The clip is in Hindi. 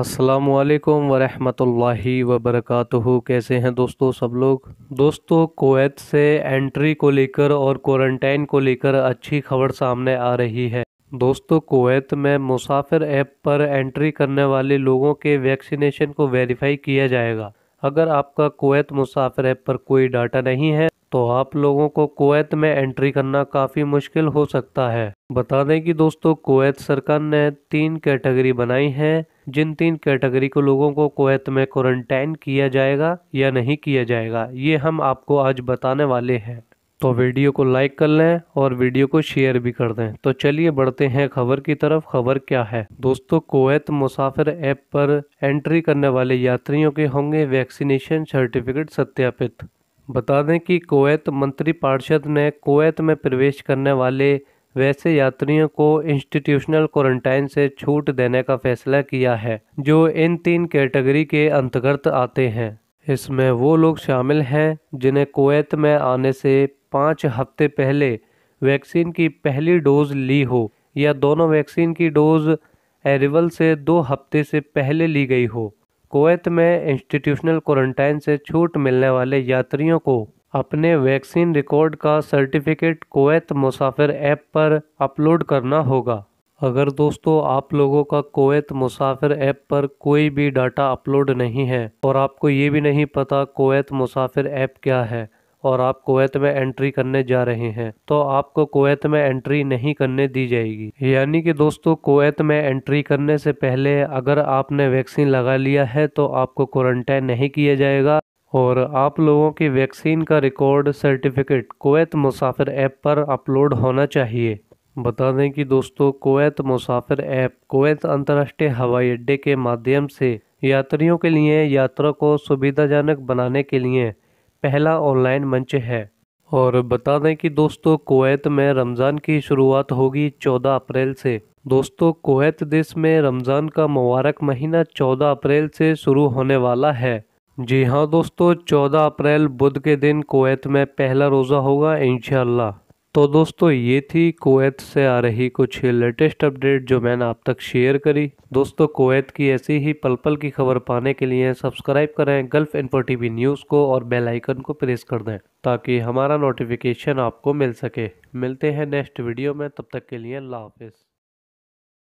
अस्सलाम वालेकुम वरहमतुल्लाहि वबरकातुहू कैसे हैं दोस्तों सब लोग दोस्तों कोवैत से एंट्री को लेकर और क्वारंटाइन को लेकर अच्छी खबर सामने आ रही है दोस्तों कोवैत में मुसाफिर ऐप पर एंट्री करने वाले लोगों के वैक्सीनेशन को वेरीफाई किया जाएगा अगर आपका कोवैत मुसाफिर ऐप पर कोई डाटा नहीं है तो आप लोगों को कुवैत में एंट्री करना काफ़ी मुश्किल हो सकता है बता दें कि दोस्तों कुवैत सरकार ने तीन कैटेगरी बनाई है जिन तीन कैटेगरी को लोगों को कुवैत में क्वारंटाइन किया जाएगा या नहीं किया जाएगा ये हम आपको आज बताने वाले हैं तो वीडियो को लाइक कर लें और वीडियो को शेयर भी कर दें तो चलिए बढ़ते हैं खबर की तरफ खबर क्या है दोस्तों कोवैत मुसाफिर ऐप पर एंट्री करने वाले यात्रियों के होंगे वैक्सीनेशन सर्टिफिकेट सत्यापित बता दें कि कोवैत मंत्री पार्षद ने कोवैत में प्रवेश करने वाले वैसे यात्रियों को इंस्टीट्यूशनल क्वारंटाइन से छूट देने का फैसला किया है जो इन तीन कैटेगरी के अंतर्गत आते हैं इसमें वो लोग शामिल हैं जिन्हें कोवैत में आने से पाँच हफ्ते पहले वैक्सीन की पहली डोज ली हो या दोनों वैक्सीन की डोज एरिवल से दो हफ्ते से पहले ली गई हो कुवैत में इंस्टीट्यूशनल क्वारंटाइन से छूट मिलने वाले यात्रियों को अपने वैक्सीन रिकॉर्ड का सर्टिफिकेट कोवैत मुसाफिर ऐप पर अपलोड करना होगा अगर दोस्तों आप लोगों का कोवैत मुसाफिर ऐप पर कोई भी डाटा अपलोड नहीं है और आपको ये भी नहीं पता कोवैत मुसाफिर ऐप क्या है और आप कुवैत में एंट्री करने जा रहे हैं तो आपको कुवैत में एंट्री नहीं करने दी जाएगी यानी कि दोस्तों कुवैत में एंट्री करने से पहले अगर आपने वैक्सीन लगा लिया है तो आपको क्वारंटाइन नहीं किया जाएगा और आप लोगों की वैक्सीन का रिकॉर्ड सर्टिफिकेट कोवैत मुसाफिर ऐप पर अपलोड होना चाहिए बता दें कि दोस्तों कोवैत मुसाफिर ऐप कोवैत अंतर्राष्ट्रीय हवाई अड्डे के माध्यम से यात्रियों के लिए यात्रा को सुविधाजनक बनाने के लिए पहला ऑनलाइन मंच है और बता दें कि दोस्तों कोवैत में रमज़ान की शुरुआत होगी 14 अप्रैल से दोस्तों कोवैत देश में रमज़ान का मुबारक महीना 14 अप्रैल से शुरू होने वाला है जी हाँ दोस्तों 14 अप्रैल बुध के दिन कोवैत में पहला रोज़ा होगा इनशाला तो दोस्तों ये थी कोवैत से आ रही कुछ लेटेस्ट अपडेट जो मैंने आप तक शेयर करी दोस्तों कोवैत की ऐसी ही पल पल की खबर पाने के लिए सब्सक्राइब करें गल्फ इन्फो वी न्यूज़ को और बेल आइकन को प्रेस कर दें ताकि हमारा नोटिफिकेशन आपको मिल सके मिलते हैं नेक्स्ट वीडियो में तब तक के लिए अल्लाह हाफिज़